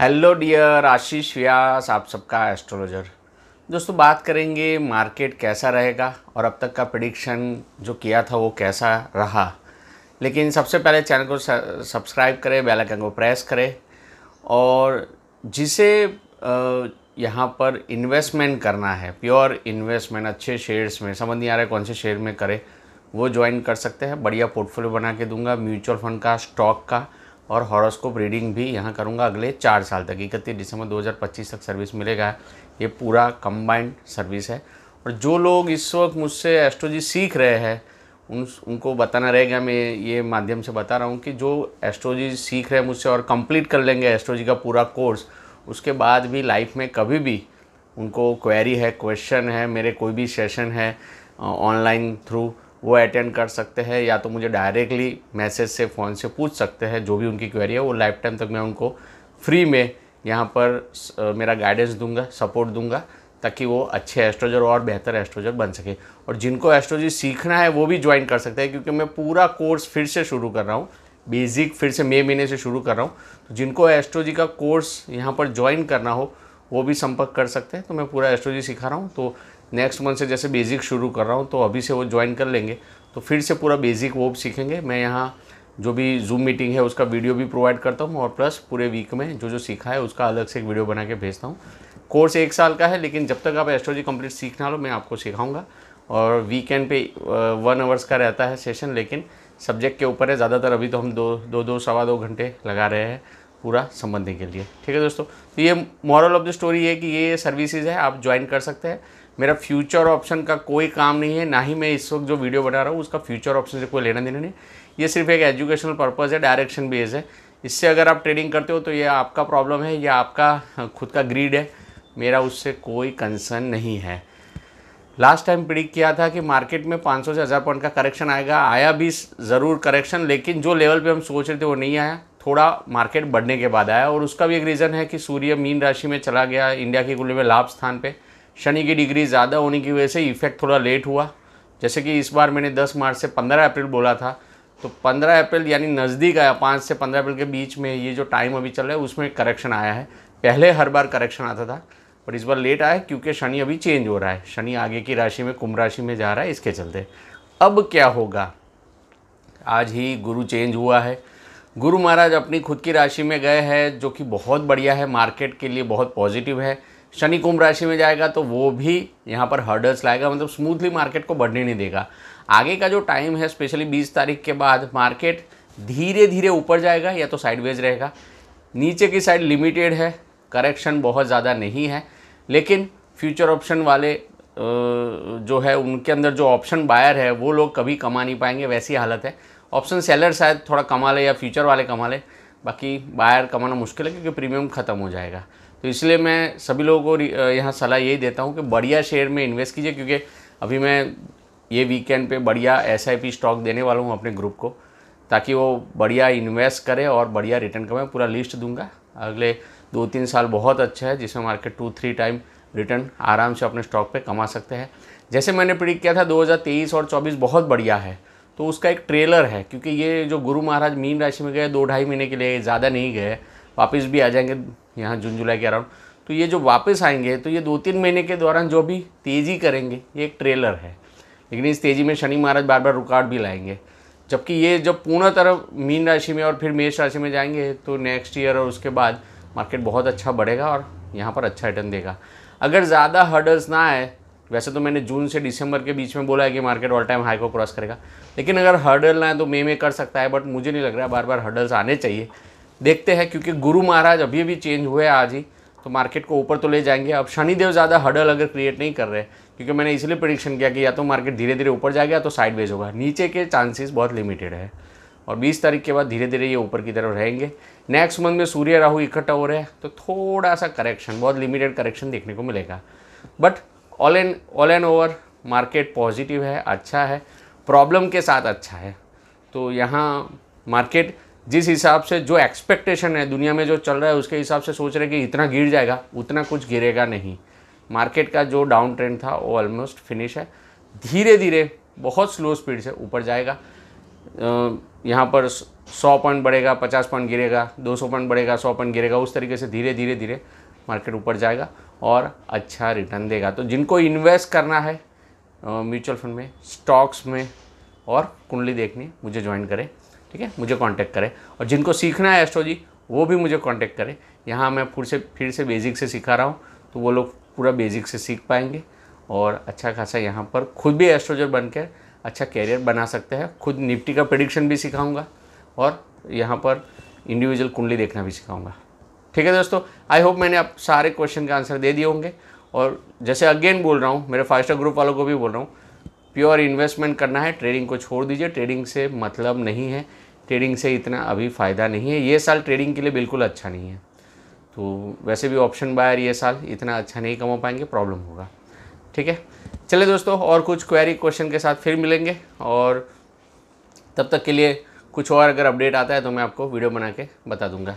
hello dear आशीष व्यास आप सबका astrologer दोस्तों बात करेंगे मार्केट कैसा रहेगा और अब तक का प्रडिक्शन जो किया था वो कैसा रहा लेकिन सबसे पहले चैनल को सब्सक्राइब करें बेल आइकन को प्रेस करें और जिसे यहाँ पर इन्वेस्टमेंट करना है प्योर इन्वेस्टमेंट अच्छे शेयर्स में समझ नहीं आ रहा है कौन से शेयर में करें वो ज्वाइन कर सकते हैं बढ़िया पोर्टफोलियो बना के दूंगा म्यूचुअल फंड का स्टॉक का और हॉरोस्कोप रीडिंग भी यहाँ करूँगा अगले चार साल तक इकतीस दिसंबर 2025 तक सर्विस मिलेगा ये पूरा कंबाइंड सर्विस है और जो लोग इस वक्त मुझसे एस्ट्रोलॉजी सीख रहे हैं उन उनको बताना रहेगा मैं ये माध्यम से बता रहा हूँ कि जो एस्ट्रोलॉजी सीख रहे हैं मुझसे और कंप्लीट कर लेंगे एस्ट्रोलॉजी का पूरा कोर्स उसके बाद भी लाइफ में कभी भी उनको क्वेरी है क्वेश्चन है मेरे कोई भी सेशन है ऑनलाइन थ्रू वो अटेंड कर सकते हैं या तो मुझे डायरेक्टली मैसेज से फ़ोन से पूछ सकते हैं जो भी उनकी क्वेरी है वो लाइफ टाइम तक मैं उनको फ्री में यहाँ पर मेरा गाइडेंस दूंगा सपोर्ट दूंगा ताकि वो अच्छे एस्ट्रोजर और बेहतर एस्ट्रोजर बन सके और जिनको एस्ट्रोजी सीखना है वो भी ज्वाइन कर सकते हैं क्योंकि मैं पूरा कोर्स फिर से शुरू कर रहा हूँ बेसिक फिर से मई महीने से शुरू कर रहा हूँ तो जिनको एस्ट्रोजी का कोर्स यहाँ पर ज्वाइन करना हो वो भी संपर्क कर सकते हैं तो मैं पूरा एस्ट्रोलॉजी सिखा रहा हूँ तो नेक्स्ट मंथ से जैसे बेसिक शुरू कर रहा हूँ तो अभी से वो ज्वाइन कर लेंगे तो फिर से पूरा बेसिक वो सीखेंगे मैं यहाँ जो भी जूम मीटिंग है उसका वीडियो भी प्रोवाइड करता हूँ और प्लस पूरे वीक में जो जो सीखा है उसका अलग से एक वीडियो बना के भेजता हूँ कोर्स एक साल का है लेकिन जब तक आप एस्ट्रोलॉजी कंप्लीट सीखना लो मैं आपको सिखाऊंगा और वीकेंड पे वन आवर्स का रहता है सेशन लेकिन सब्जेक्ट के ऊपर है ज़्यादातर अभी तो हम दो दो दो सवा दो घंटे लगा रहे हैं पूरा संबंधी के लिए ठीक है दोस्तों तो ये मॉरल ऑफ द स्टोरी है कि ये सर्विसेज है आप ज्वाइन कर सकते हैं मेरा फ्यूचर ऑप्शन का कोई काम नहीं है ना ही मैं इस वक्त जो वीडियो बना रहा हूँ उसका फ्यूचर ऑप्शन से कोई लेना देना नहीं ये सिर्फ एक एजुकेशनल पर्पज़ है डायरेक्शन बेस है इससे अगर आप ट्रेडिंग करते हो तो ये आपका प्रॉब्लम है या आपका हाँ, खुद का ग्रीड है मेरा उससे कोई कंसर्न नहीं है लास्ट टाइम प्रिडिक्ट किया था कि मार्केट में 500 से हज़ार पॉइंट का करेक्शन आएगा आया भी ज़रूर करेक्शन लेकिन जो लेवल पे हम सोच रहे थे वो नहीं आया थोड़ा मार्केट बढ़ने के बाद आया और उसका भी एक रीज़न है कि सूर्य मीन राशि में चला गया इंडिया के कुल में लाभ स्थान पे शनि की डिग्री ज़्यादा होने की वजह से इफेक्ट थोड़ा लेट हुआ जैसे कि इस बार मैंने 10 मार्च से 15 अप्रैल बोला था तो 15 अप्रैल यानी नज़दीक आया पाँच से पंद्रह अप्रैल के बीच में ये जो टाइम अभी चल रहा है उसमें करेक्शन आया है पहले हर बार करेक्शन आता था पर इस बार लेट आया क्योंकि शनि अभी चेंज हो रहा है शनि आगे की राशि में कुंभ राशि में जा रहा है इसके चलते अब क्या होगा आज ही गुरु चेंज हुआ है गुरु महाराज अपनी खुद की राशि में गए हैं जो कि बहुत बढ़िया है मार्केट के लिए बहुत पॉजिटिव है शनि कुंभ राशि में जाएगा तो वो भी यहाँ पर हर्डल्स लाएगा मतलब स्मूथली मार्केट को बढ़ने नहीं देगा आगे का जो टाइम है स्पेशली 20 तारीख के बाद मार्केट धीरे धीरे ऊपर जाएगा या तो साइडवेज रहेगा नीचे की साइड लिमिटेड है करेक्शन बहुत ज़्यादा नहीं है लेकिन फ्यूचर ऑप्शन वाले जो है उनके अंदर जो ऑप्शन बायर है वो लोग कभी कमा नहीं पाएंगे वैसी हालत है ऑप्शन सेलर शायद थोड़ा कमा ले या फ्यूचर वाले कमा ले बाकी बायर कमाना मुश्किल है क्योंकि प्रीमियम ख़त्म हो जाएगा तो इसलिए मैं सभी लोगों को यहाँ सलाह यही देता हूँ कि बढ़िया शेयर में इन्वेस्ट कीजिए क्योंकि अभी मैं ये वीकेंड पे बढ़िया एस स्टॉक देने वाला हूँ अपने ग्रुप को ताकि वो बढ़िया इन्वेस्ट करे और बढ़िया रिटर्न कमाए पूरा लिस्ट दूंगा अगले दो तीन साल बहुत अच्छा है जिसमें market two three time return आराम से अपने स्टॉक पे कमा सकते हैं जैसे मैंने प्रिडिक्ट किया था 2023 और 24 बहुत बढ़िया है तो उसका एक ट्रेलर है क्योंकि ये जो गुरु महाराज मीन राशि में गए दो ढाई महीने के लिए ज़्यादा नहीं गए वापस भी आ जाएंगे यहाँ जून जुलाई के अराउंड तो ये जो वापस आएंगे तो ये दो तीन महीने के दौरान जो भी तेज़ी करेंगे ये एक ट्रेलर है लेकिन इस तेज़ी में शनि महाराज बार बार रुकावट भी लाएंगे जबकि ये जब पूर्ण तरह मीन राशि में और फिर मेष राशि में जाएंगे तो नेक्स्ट ईयर और उसके बाद मार्केट बहुत अच्छा बढ़ेगा और यहाँ पर अच्छा रिटर्न देगा अगर ज़्यादा हर्डल्स ना आए वैसे तो मैंने जून से दिसंबर के बीच में बोला है कि मार्केट ऑल टाइम हाई को क्रॉस करेगा लेकिन अगर हर्डल ना है तो मे में कर सकता है बट मुझे नहीं लग रहा है बार बार हर्डल्स आने चाहिए देखते हैं क्योंकि गुरु महाराज अभी भी चेंज हुए आज ही तो मार्केट को ऊपर तो ले जाएंगे अब शनिदेव ज़्यादा हर्डल अगर क्रिएट नहीं कर रहे क्योंकि मैंने इसलिए प्रडिक्शन किया कि या तो मार्केट धीरे धीरे ऊपर जाएगा या तो साइड होगा नीचे के चांसेस बहुत लिमिटेड है और 20 तारीख के बाद धीरे धीरे ये ऊपर की तरफ रहेंगे नेक्स्ट मंथ में सूर्य राहु इकट्ठा हो रहे हैं तो थोड़ा सा करेक्शन बहुत लिमिटेड करेक्शन देखने को मिलेगा but all and all and over market positive है अच्छा है प्रॉब्लम के साथ अच्छा है तो यहाँ मार्केट जिस हिसाब से जो एक्सपेक्टेशन है दुनिया में जो चल रहा है उसके हिसाब से सोच रहे कि इतना गिर जाएगा उतना कुछ गिरेगा नहीं मार्केट का जो डाउन ट्रेंड था वो ऑलमोस्ट फिनिश है धीरे धीरे बहुत स्लो स्पीड से ऊपर जाएगा यहाँ पर 100 पॉइंट बढ़ेगा 50 पॉइंट गिरेगा 200 पॉइंट बढ़ेगा 100 पॉइंट गिरेगा उस तरीके से धीरे धीरे धीरे मार्केट ऊपर जाएगा और अच्छा रिटर्न देगा तो जिनको इन्वेस्ट करना है म्यूचुअल फंड में स्टॉक्स में और कुंडली देखनी मुझे ज्वाइन करें ठीक है मुझे कांटेक्ट करें और जिनको सीखना है एस्ट्रोजी वो भी मुझे कांटेक्ट करें यहाँ मैं फिर से फिर से बेसिक से सिखा रहा हूँ तो वो लोग पूरा बेसिक से सीख पाएंगे और अच्छा खासा यहाँ पर खुद भी एस्ट्रोजर बनकर अच्छा कैरियर बना सकते हैं खुद निफ्टी का प्रडिक्शन भी सिखाऊँगा और यहाँ पर इंडिविजुअल कुंडली देखना भी सिखाऊँगा ठीक है दोस्तों आई होप मैंने आप सारे क्वेश्चन के आंसर दे दिए होंगे और जैसे अगेन बोल रहा हूँ मेरे फाइव स्टार ग्रुप वालों को भी बोल रहा हूँ प्योर इन्वेस्टमेंट करना है ट्रेडिंग को छोड़ दीजिए ट्रेडिंग से मतलब नहीं है ट्रेडिंग से इतना अभी फ़ायदा नहीं है ये साल ट्रेडिंग के लिए बिल्कुल अच्छा नहीं है तो वैसे भी ऑप्शन बायर ये साल इतना अच्छा नहीं कमा पाएंगे प्रॉब्लम होगा ठीक है चले दोस्तों और कुछ क्वेरी क्वेश्चन के साथ फिर मिलेंगे और तब तक के लिए कुछ और अगर अपडेट आता है तो मैं आपको वीडियो बना के बता दूंगा